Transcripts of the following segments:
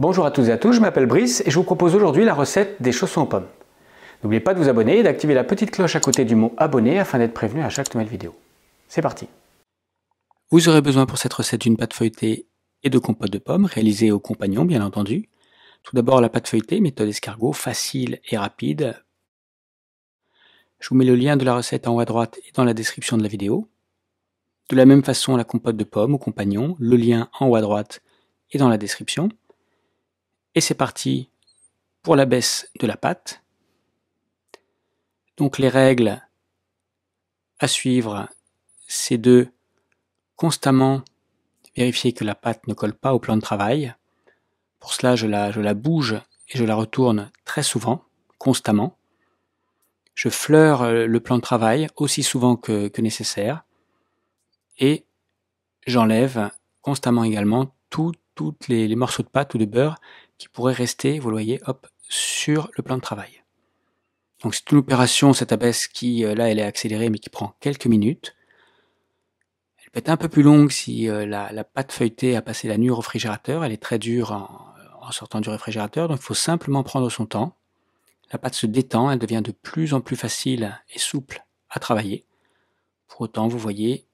Bonjour à toutes et à tous, je m'appelle Brice et je vous propose aujourd'hui la recette des chaussons aux pommes. N'oubliez pas de vous abonner et d'activer la petite cloche à côté du mot abonner afin d'être prévenu à chaque nouvelle vidéo. C'est parti Vous aurez besoin pour cette recette d'une pâte feuilletée et de compote de pommes réalisée au compagnon bien entendu. Tout d'abord la pâte feuilletée, méthode escargot facile et rapide. Je vous mets le lien de la recette en haut à droite et dans la description de la vidéo. De la même façon la compote de pommes au compagnon, le lien en haut à droite et dans la description. Et c'est parti pour la baisse de la pâte. Donc les règles à suivre, c'est de constamment vérifier que la pâte ne colle pas au plan de travail. Pour cela, je la, bouge et je la retourne très souvent, constamment. Je fleure euh, le plan de travail aussi souvent que, nécessaire. Et j'enlève constamment également tous les morceaux de pâte ou de beurre qui pourrait rester, vous le voyez, hop, sur le plan de travail. Donc c'est une opération, cette abaisse qui, euh, là, elle est accélérée, mais qui prend quelques minutes. Elle peut être un peu plus longue si euh, la, pâte feuilletée a passé la nuit au réfrigérateur. Elle est très dure en sortant du réfrigérateur, donc il faut simplement prendre son temps. La pâte se détend, elle devient de plus en plus facile et souple à travailler. Pour autant, vous voyez,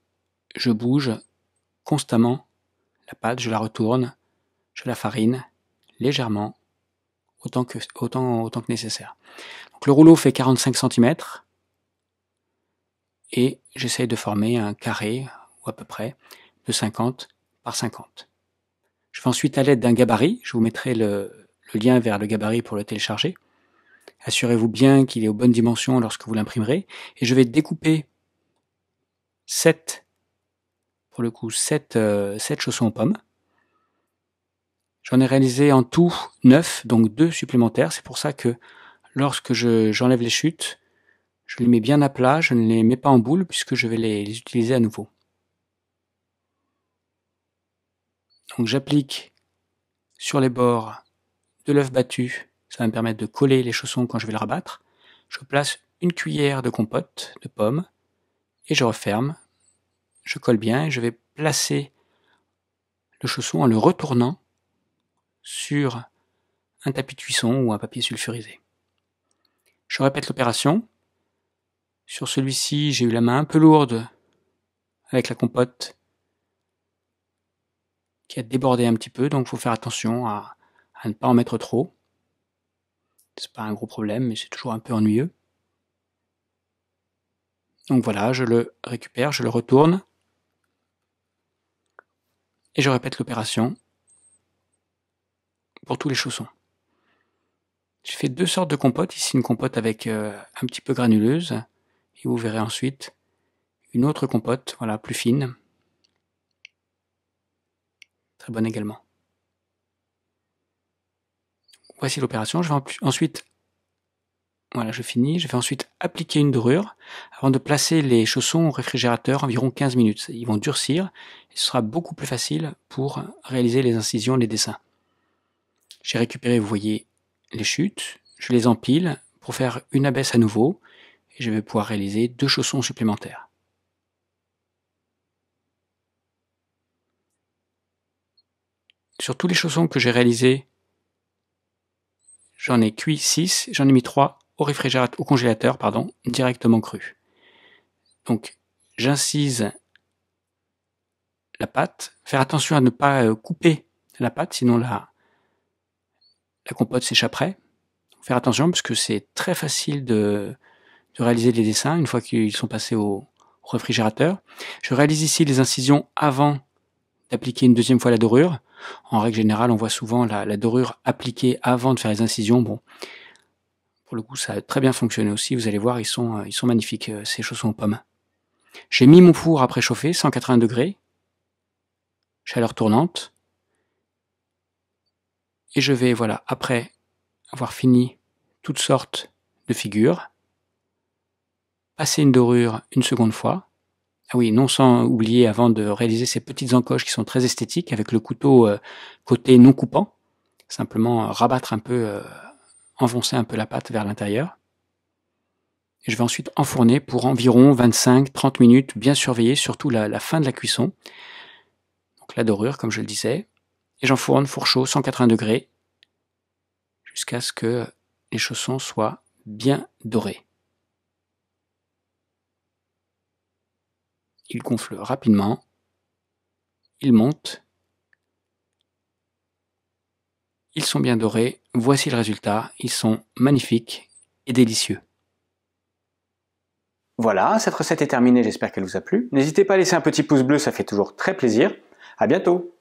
je bouge constamment la pâte, je la retourne, je la farine, légèrement, autant que, nécessaire. le rouleau fait 45 cm et j'essaye de former un carré, ou à peu près, de 50 par 50. Je vais ensuite à l'aide d'un gabarit, je vous mettrai le, lien vers le gabarit pour le télécharger. Assurez-vous bien qu'il est aux bonnes dimensions lorsque vous l'imprimerez. Et je vais découper 7, pour le coup, 7, 7 euh, chaussons aux pommes. J'en ai réalisé en tout neuf, donc deux supplémentaires. C'est pour ça que lorsque j'enlève les chutes, je les mets bien à plat, je ne les mets pas en boule puisque je vais les, utiliser à nouveau. Donc j'applique sur les bords de l'œuf battu, ça va me permettre de coller les chaussons quand je vais le rabattre. Je place une cuillère de compote de pommes et je referme. Je colle bien et je vais placer le chausson en le retournant sur un tapis de cuisson ou un papier sulfurisé. Je répète l'opération. Sur celui-ci, j'ai eu la main un peu lourde avec la compote qui a débordé un petit peu, donc il faut faire attention à, à, ne pas en mettre trop. C'est pas un gros problème, mais c'est toujours un peu ennuyeux. Donc voilà, je le récupère, je le retourne et je répète l'opération pour tous les chaussons. J'ai fais deux sortes de compotes. Ici, une compote avec euh, un petit peu granuleuse. Et vous verrez ensuite une autre compote, voilà, plus fine. Très bonne également. Voici l'opération. Je vais ensuite, voilà, je finis. Je vais ensuite appliquer une dorure avant de placer les chaussons au réfrigérateur environ 15 minutes. Ils vont durcir et ce sera beaucoup plus facile pour réaliser les incisions, les dessins. J'ai récupéré, vous voyez, les chutes. Je les empile pour faire une abaisse à nouveau. Et je vais pouvoir réaliser deux chaussons supplémentaires. Sur tous les chaussons que j'ai réalisés, j'en ai cuit 6, j'en ai mis 3 au réfrigérateur, au congélateur, pardon, directement cru. Donc, j'incise la pâte. Faire attention à ne pas euh, couper la pâte, sinon la, la compote s'échapperait. Faire attention parce que c'est très facile de, réaliser les dessins une fois qu'ils sont passés au réfrigérateur. Je réalise ici les incisions avant d'appliquer une deuxième fois la dorure. En règle générale, on voit souvent la, dorure appliquée avant de faire les incisions. Bon, pour le coup, ça a très bien fonctionné aussi. Vous allez voir, ils sont, ils sont magnifiques, euh, ces chaussons aux pommes. J'ai mis mon four à préchauffer, 180 degrés, chaleur tournante. Et je vais, voilà, après avoir fini toutes sortes de figures, passer une dorure une seconde fois. Ah oui, non sans oublier avant de réaliser ces petites encoches qui sont très esthétiques avec le couteau euh, côté non coupant, simplement euh, rabattre un peu, euh, enfoncer un peu la pâte vers l'intérieur. Et je vais ensuite enfourner pour environ 25-30 minutes, bien surveiller surtout la fin de la cuisson. Donc la dorure, comme je le disais, et j'enfourne chaud 180 degrés jusqu'à ce que les chaussons soient bien dorés. Ils gonflent rapidement, Ils montent. ils sont bien dorés, voici le résultat, ils sont magnifiques et délicieux. Voilà, cette recette est terminée, j'espère qu'elle vous a plu. N'hésitez pas à laisser un petit pouce bleu, ça fait toujours très plaisir. À bientôt!